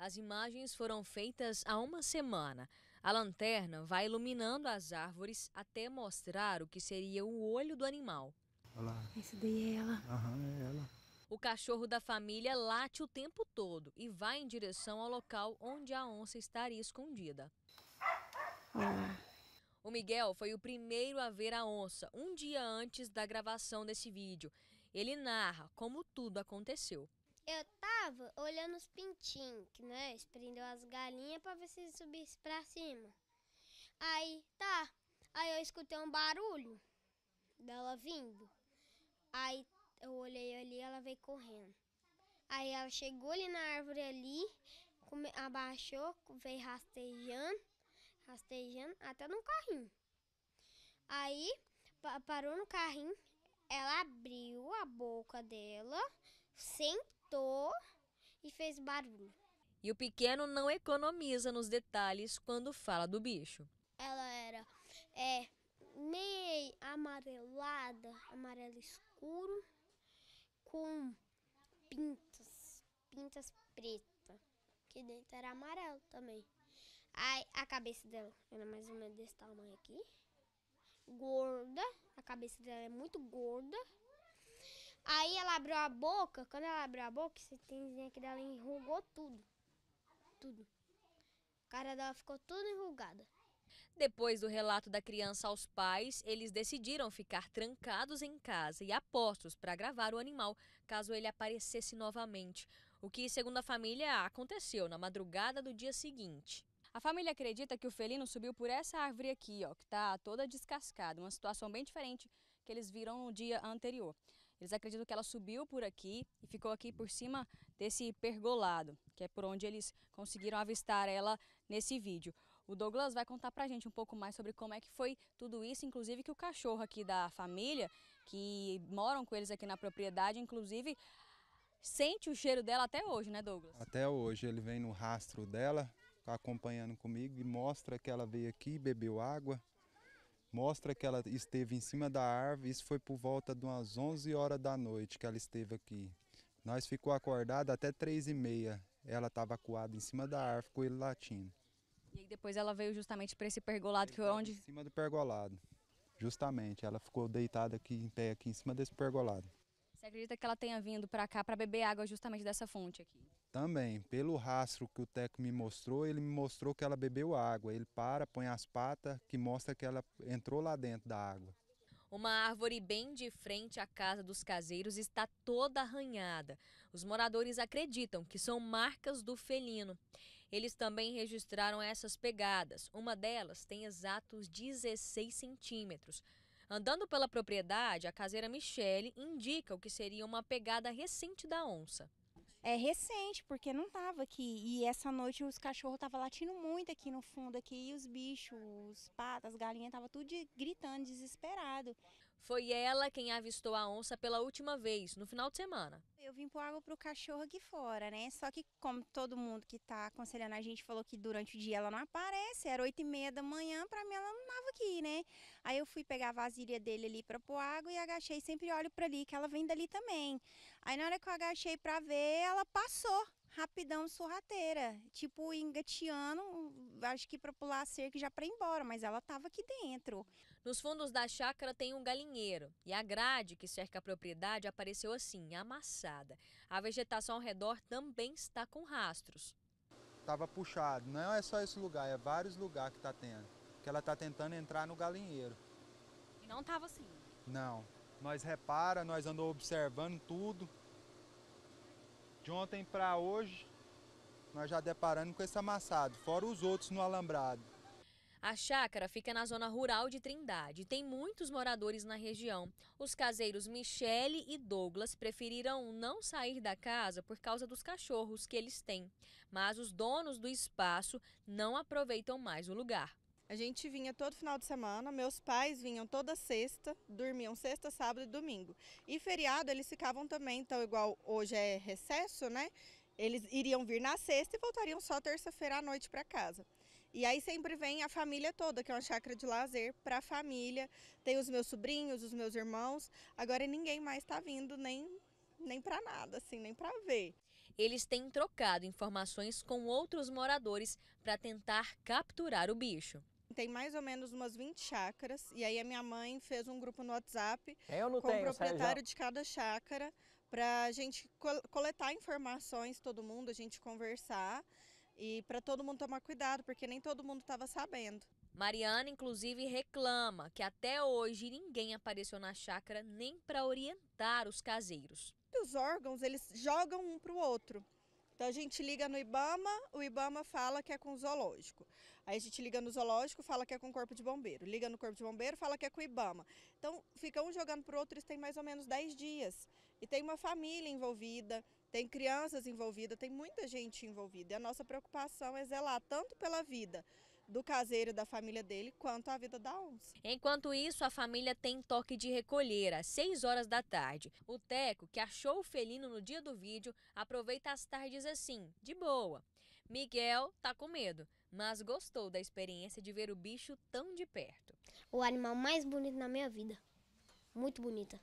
As imagens foram feitas há uma semana. A lanterna vai iluminando as árvores até mostrar o que seria o olho do animal. Olha lá. Esse daí é ela. Aham, é ela. O cachorro da família late o tempo todo e vai em direção ao local onde a onça estaria escondida. Olha O Miguel foi o primeiro a ver a onça um dia antes da gravação desse vídeo. Ele narra como tudo aconteceu. Eu tava olhando os pintinhos, né? esprendeu prendeu as galinhas pra ver se eles subissem pra cima. Aí, tá. Aí eu escutei um barulho dela vindo. Aí eu olhei ali ela veio correndo. Aí ela chegou ali na árvore ali, abaixou, veio rastejando, rastejando até no carrinho. Aí parou no carrinho, ela abriu a boca dela, sentou e fez barulho. E o pequeno não economiza nos detalhes quando fala do bicho. Ela era é, meio amarelada, amarelo escuro, com pintas, pintas pretas, que dentro era amarelo também. Aí a cabeça dela era mais ou menos desse tamanho aqui. Gorda, a cabeça dela é muito gorda. Aí ela abriu a boca, quando ela abriu a boca, esse tênisinho aqui dela enrugou tudo. Tudo. A cara dela ficou toda enrugada. Depois do relato da criança aos pais, eles decidiram ficar trancados em casa e apostos para gravar o animal caso ele aparecesse novamente, o que, segundo a família, aconteceu na madrugada do dia seguinte. A família acredita que o felino subiu por essa árvore aqui, ó, que está toda descascada, uma situação bem diferente que eles viram no dia anterior. Eles acreditam que ela subiu por aqui e ficou aqui por cima desse pergolado, que é por onde eles conseguiram avistar ela nesse vídeo. O Douglas vai contar pra gente um pouco mais sobre como é que foi tudo isso, inclusive que o cachorro aqui da família, que moram com eles aqui na propriedade, inclusive sente o cheiro dela até hoje, né Douglas? Até hoje, ele vem no rastro dela, tá acompanhando comigo e mostra que ela veio aqui, bebeu água, Mostra que ela esteve em cima da árvore, isso foi por volta de umas 11 horas da noite que ela esteve aqui. Nós ficou acordada até 3 e meia. Ela estava acuada em cima da árvore com ele latindo. E depois ela veio justamente para esse pergolado que foi onde? Em cima do pergolado. Justamente, ela ficou deitada aqui em pé aqui em cima desse pergolado. Você acredita que ela tenha vindo para cá para beber água justamente dessa fonte aqui? Também, pelo rastro que o Teco me mostrou, ele me mostrou que ela bebeu água. Ele para, põe as patas, que mostra que ela entrou lá dentro da água. Uma árvore bem de frente à casa dos caseiros está toda arranhada. Os moradores acreditam que são marcas do felino. Eles também registraram essas pegadas. Uma delas tem exatos 16 centímetros. Andando pela propriedade, a caseira Michele indica o que seria uma pegada recente da onça. É recente, porque não estava aqui. E essa noite os cachorros estavam latindo muito aqui no fundo, aqui, e os bichos, os patas, as galinhas, estavam tudo gritando, desesperado. Foi ela quem avistou a onça pela última vez, no final de semana. Eu vim pôr água para o cachorro aqui fora, né? Só que como todo mundo que está aconselhando a gente falou que durante o dia ela não aparece, era oito e meia da manhã, para mim ela não estava aqui, né? Aí eu fui pegar a vasilha dele ali para pôr água e agachei, sempre olho para ali, que ela vem dali também. Aí na hora que eu agachei para ver, ela passou rapidão sorrateira, tipo engateando, acho que para pular a cerca já para ir embora, mas ela tava aqui dentro. Nos fundos da chácara tem um galinheiro e a grade que cerca a propriedade apareceu assim, amassada. A vegetação ao redor também está com rastros. Estava puxado, não é só esse lugar, é vários lugares que está tendo. Que ela está tentando entrar no galinheiro. E não estava assim? Não. Nós repara, nós andamos observando tudo. De ontem para hoje, nós já deparando com esse amassado, fora os outros no alambrado. A chácara fica na zona rural de Trindade e tem muitos moradores na região. Os caseiros Michele e Douglas preferiram não sair da casa por causa dos cachorros que eles têm, mas os donos do espaço não aproveitam mais o lugar. A gente vinha todo final de semana, meus pais vinham toda sexta, dormiam sexta, sábado e domingo. E feriado eles ficavam também, então igual hoje é recesso, né? Eles iriam vir na sexta e voltariam só terça-feira à noite para casa. E aí sempre vem a família toda, que é uma chácara de lazer para a família. Tem os meus sobrinhos, os meus irmãos. Agora ninguém mais está vindo, nem nem para nada, assim, nem para ver. Eles têm trocado informações com outros moradores para tentar capturar o bicho. Tem mais ou menos umas 20 chácaras e aí a minha mãe fez um grupo no WhatsApp é, com tenho, o proprietário de cada chácara para a gente coletar informações, todo mundo, a gente conversar e para todo mundo tomar cuidado, porque nem todo mundo estava sabendo. Mariana, inclusive, reclama que até hoje ninguém apareceu na chácara nem para orientar os caseiros. Os órgãos, eles jogam um para o outro. Então a gente liga no Ibama, o Ibama fala que é com o zoológico. Aí a gente liga no zoológico, fala que é com o corpo de bombeiro. Liga no corpo de bombeiro, fala que é com o Ibama. Então fica um jogando para o outro, isso tem mais ou menos 10 dias. E tem uma família envolvida, tem crianças envolvidas, tem muita gente envolvida. E a nossa preocupação é zelar tanto pela vida do caseiro e da família dele, quanto a vida da onça. Enquanto isso, a família tem toque de recolher às 6 horas da tarde. O Teco, que achou o felino no dia do vídeo, aproveita as tardes assim, de boa. Miguel tá com medo, mas gostou da experiência de ver o bicho tão de perto. O animal mais bonito na minha vida. Muito bonita.